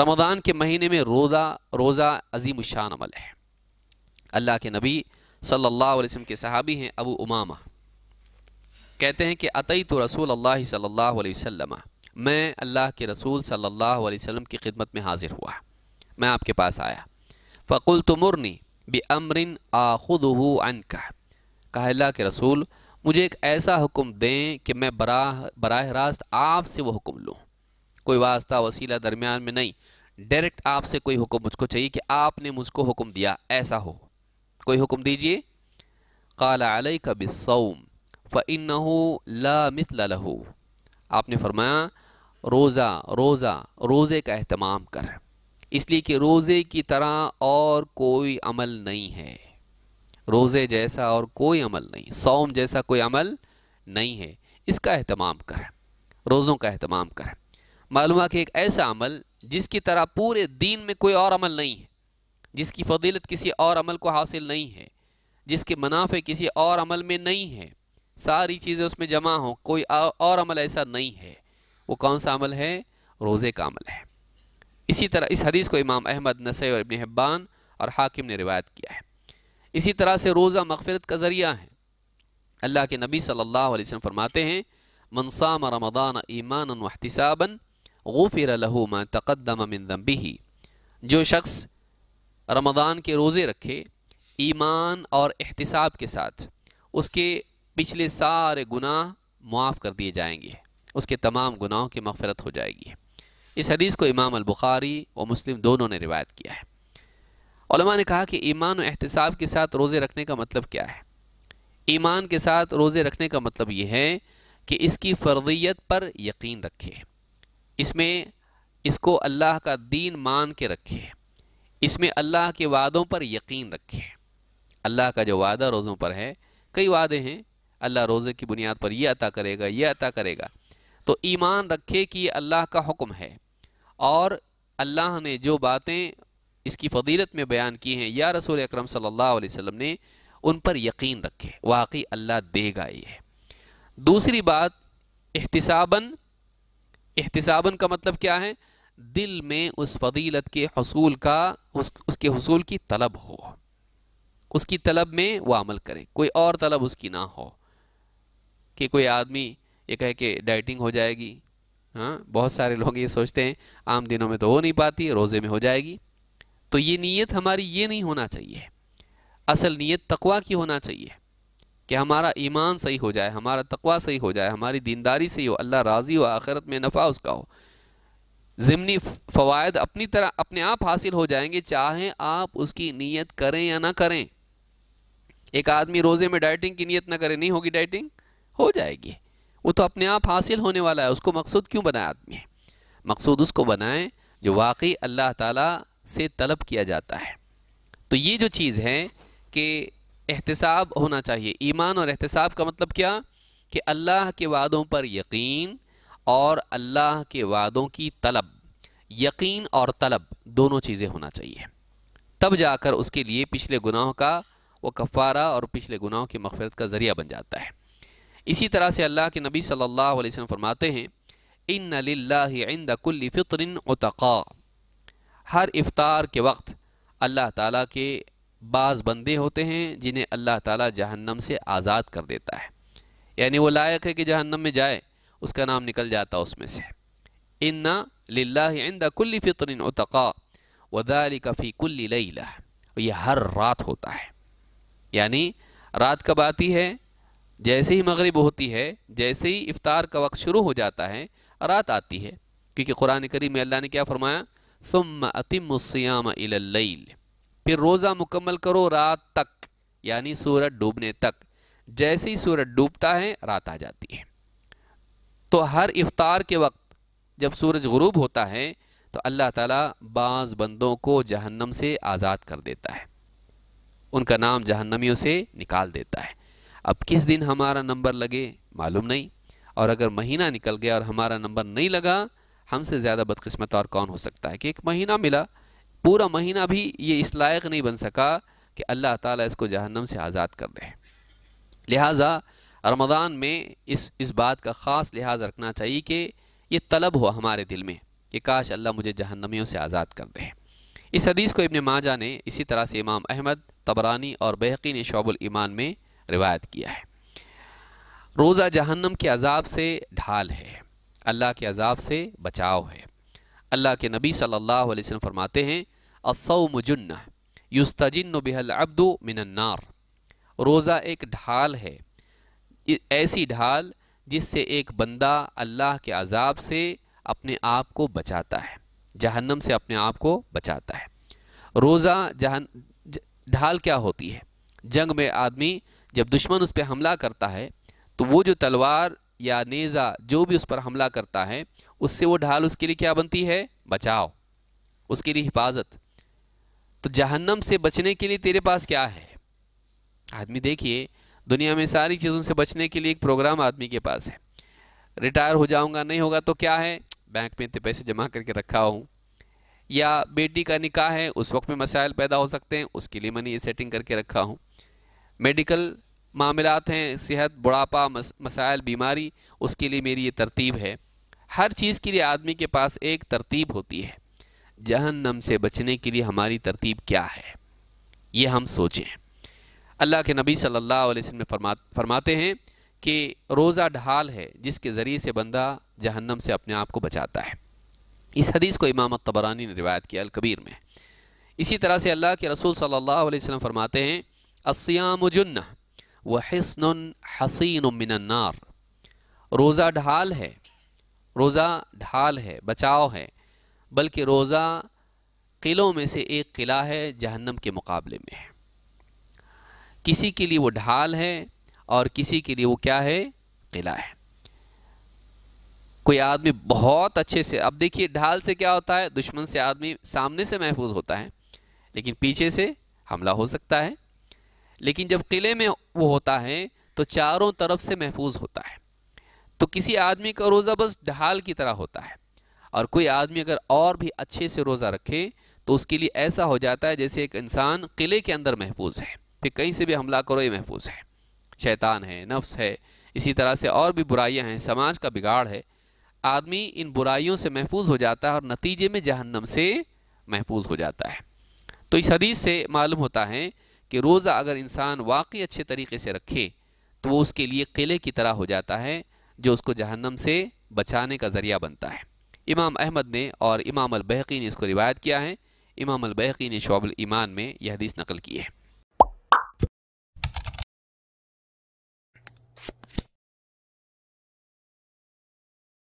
रमदान के महीने में रोज़ा रोज़ा अजीम शान अमल है अल्लाह के नबी सल्लल्लाहु अलैहि वसल्लम के सहाबी हैं अबू उमामा कहते हैं कि अतई तो रसूल अल्लाह सल्लल्लाहु अलैहि वसल्लम मैं अल्लाह के रसूल सल्लल्लाहु अलैहि वसल्लम की खिदमत में हाजिर हुआ मैं आपके पास आया फ़कुल तुमरनी बे अमरिन आखुद अन कह कहा अल्लाह के रसूल मुझे एक ऐसा हुक्म दें कि मैं बराह बरह रास्त आपसे वह हुक्म लूँ कोई वास्ता वसीला दरमियान में नहीं डायरेक्ट आपसे कोई हुक्म मुझको चाहिए कि आपने मुझको हुक्म दिया ऐसा हो कोई हुक्म दीजिए काला अलई का बिसौम फ़िन ला लहू आपने फरमाया रोज़ा रोज़ा रोज़े का अहतमाम कर इसलिए कि रोज़े की तरह और कोई अमल नहीं है रोज़े जैसा और कोई अमल नहीं सौम जैसा कोई अमल नहीं है इसका अहतमाम कर रोज़ों का अहतमाम कर मालूम कि एक ऐसा अमल जिसकी तरह पूरे दीन में कोई और अमल नहीं है जिसकी फजीलत किसी और अमल को हासिल नहीं है जिसके मुनाफे किसी और अमल में नहीं है सारी चीज़ें उसमें जमा हों कोई और अमल ऐसा नहीं है वो कौन सा अमल है रोज़े का अमल है इसी तरह इस हदीस को इमाम अहमद नसै और इबन हब्बान और हाकिम ने रिवायत किया है इसी तरह से रोज़ा मगफरत का ज़रिया है अल्लाह के नबी सल्लल्लाहु अलैहि वसल्लम फरमाते हैं मनसाम रमदान ईमान वहतिसाबन गुफिर लहूमा तकदम मिनदम्बी ही जो शख्स रमदान के रोज़े रखे ईमान और एहतसाब के साथ उसके पिछले सारे गुनाह मुआफ़ कर दिए जाएंगे उसके तमाम गुनाहों की मफ़रत हो जाएगी इस हदीस को इमाम अलबुखारी व मुस्लिम दोनों ने रिवायत किया है ने कहा कि ईमान और एहतसाब के साथ रोज़े रखने का मतलब क्या है ईमान के साथ रोज़े रखने का मतलब ये है कि इसकी फ़र्दियत पर यकीन रखें इसमें इसको अल्लाह का दीन मान के रखे इसमें अल्लाह के वादों पर यकीन रखे अल्लाह का जो वादा रोज़ों पर है कई वादे हैं अल्लाह रोज़े की बुनियाद पर यह अता करेगा यह अता करेगा तो ईमान रखे कि ये अल्लाह का हुक्म है और अल्लाह ने जो बातें इसकी फ़दीलत में बयान की हैं या रसूल अक्रम सल्लल्लाहु अलैहि वसल्लम ने उन पर यकीन रखे वाकई अल्लाह देगा ये दूसरी बात एहतसाबन एहतसाबन का मतलब क्या है दिल में उस फजीलत के हसूल का उस उसके हसूल की तलब हो उसकी तलब में वो अमल करे कोई और तलब उसकी ना हो कि कोई आदमी ये कहे कि डाइटिंग हो जाएगी हाँ बहुत सारे लोग ये सोचते हैं आम दिनों में तो हो नहीं पाती रोज़े में हो जाएगी तो ये नीयत हमारी ये नहीं होना चाहिए असल नीयत तकवा की होना चाहिए कि हमारा ईमान सही हो जाए हमारा तकवा सही हो जाए हमारी दीनदारी सही हो अल्लाह राज़ी हो आखिरत में नफ़ा उसका हो ज़मनी फ़वाद अपनी तरह अपने आप हासिल हो जाएंगे चाहे आप उसकी नीयत करें या ना करें एक आदमी रोज़े में डाइटिंग की नीयत ना करे नहीं होगी डाइटिंग हो जाएगी वो तो अपने आप हासिल होने वाला है उसको मकसूद क्यों बनाए आदमी मकसूद उसको बनाएं जो वाकई अल्लाह ताला से तलब किया जाता है तो ये जो चीज़ है कि एहतसाब होना चाहिए ईमान और एहतसाब का मतलब क्या कि अल्लाह के वादों पर यकीन और अल्लाह के वादों की तलब यकीन और तलब दोनों चीज़ें होना चाहिए तब जाकर उसके लिए पिछले गुनाहों का वो कफ़ारा और पिछले गुनाहों की मफफरत का ज़रिया बन जाता है इसी तरह से अल्लाह के नबी सल्लल्लाहु अलैहि वसल्लम फरमाते हैं इन इंद कुल्ल फ़ितरन तक़ा हर इफ़ार के वक्त अल्लाह ताला के बाज़ बंदे होते हैं जिन्हें अल्लाह ताला जहन्नम से आज़ाद कर देता है यानी वो लायक है कि जहन्नम में जाए उसका नाम निकल जाता उसमें से इन्ना लादा कुल्ली फ़ितरिन उतका वदाली कफ़ी कुल्ली लैला यह हर रात होता है यानी रात कब आती है जैसे ही मगरिब होती है जैसे ही इफ़ार का वक्त शुरू हो जाता है रात आती है क्योंकि कुरान करीम में अल्लाह ने क्या फ़रमाया सुम अतिम सियाम फिर रोज़ा मुकम्मल करो रात तक यानी सूरज डूबने तक जैसे ही सूरज डूबता है रात आ जाती है तो हर इफ्तार के वक्त जब सूरज गरूब होता है तो अल्लाह ताला बाज़ बंदों को जहन्नम से आज़ाद कर देता है उनका नाम जहन्नमियों से निकाल देता है अब किस दिन हमारा नंबर लगे मालूम नहीं और अगर महीना निकल गया और हमारा नंबर नहीं लगा हमसे ज़्यादा बदकस्मत और कौन हो सकता है कि एक महीना मिला पूरा महीना भी ये इस लायक नहीं बन सका कि अल्लाह ताला इसको जहन्नम से आज़ाद कर दे लिहाजा रमज़ान में इस इस बात का ख़ास लिहाज रखना चाहिए कि ये तलब हो हमारे दिल में कि काश अल्लाह मुझे जहन्नमियों से आज़ाद कर दे इस हदीस को इबन माजा ने इसी तरह से इमाम अहमद तबरानी और बहकी ने शोबुल ईमान में रिवायत किया है रोज़ा जहन्नम के अजाब से ढाल है अल्लाह के अजाब से बचाव है अल्लाह के नबी सल्लल्लाहु अलैहि वसल्लम फरमाते हैं असौम जुन्ना युस्तजिन बिहल अब्दू मिनन्नार रोज़ा एक ढाल है ऐसी ढाल जिससे एक बंदा अल्लाह के अजाब से अपने आप को बचाता है जहन्नम से अपने आप को बचाता है रोज़ा जहन ढाल क्या होती है जंग में आदमी जब दुश्मन उस पर हमला करता है तो वो जो तलवार या नेज़ा जो भी उस पर हमला करता है उससे वो ढाल उसके लिए क्या बनती है बचाव उसके लिए हिफाजत तो जहन्नम से बचने के लिए तेरे पास क्या है आदमी देखिए दुनिया में सारी चीज़ों से बचने के लिए एक प्रोग्राम आदमी के पास है रिटायर हो जाऊंगा नहीं होगा तो क्या है बैंक में इतने पैसे जमा करके रखा हूँ या बेटी का निकाह है उस वक्त में मसाइल पैदा हो सकते हैं उसके लिए मैंने ये सेटिंग करके रखा हूँ मेडिकल मामलात हैं सेहत बुढ़ापा मसाइल बीमारी उसके लिए मेरी ये तरतीब है हर चीज़ के लिए आदमी के पास एक तरतीब होती है जहन्नम से बचने के लिए हमारी तरतीब क्या है ये हम सोचें अल्लाह के नबी सल्लल्लाहु अलैहि वसल्लम फरमा फरमाते हैं कि रोज़ा ढाल है जिसके ज़रिए से बंदा जहन्नम से अपने आप को बचाता है इस हदीस को इमाम तबरानी ने रिवायत किया अलकबीर में इसी तरह से अल्लाह के रसूल सल्लल्लाहु अलैहि वसल्लम फरमाते हैं असयामजुन व हसन हसीन मिनन्नार रोज़ा ढाल है रोज़ा ढाल है बचाव है बल्कि रोज़ा किलों में से एक किला है जहन्नम के मुकाबले में है किसी के लिए वो ढाल है और किसी के लिए वो क्या है किला है कोई आदमी बहुत अच्छे से अब देखिए ढाल से क्या होता है दुश्मन से आदमी सामने से महफूज होता है लेकिन पीछे से हमला हो सकता है लेकिन जब किले में वो होता है तो चारों तरफ से महफूज होता है तो किसी आदमी का रोज़ा बस ढाल की तरह होता है और कोई आदमी अगर और भी अच्छे से रोज़ा रखे तो उसके लिए ऐसा हो जाता है जैसे एक इंसान किले के अंदर महफूज है फिर कहीं से भी हमला करो ये महफूज है शैतान है नफ्स है इसी तरह से और भी बुराइयां हैं समाज का बिगाड़ है आदमी इन बुराइयों से महफूज हो जाता है और नतीजे में जहन्नम से महफूज हो जाता है तो इस हदीस से मालूम होता है कि रोज़ा अगर इंसान वाकई अच्छे तरीके से रखे तो वो उसके लिए किले की तरह हो जाता है जो उसको जहन्नम से बचाने का ज़रिया बनता है इमाम अहमद ने और इमाम बहकी ने इसको रिवायत किया है इमाम बहकी ने शोबल ईमान में यह हदीस नकल की है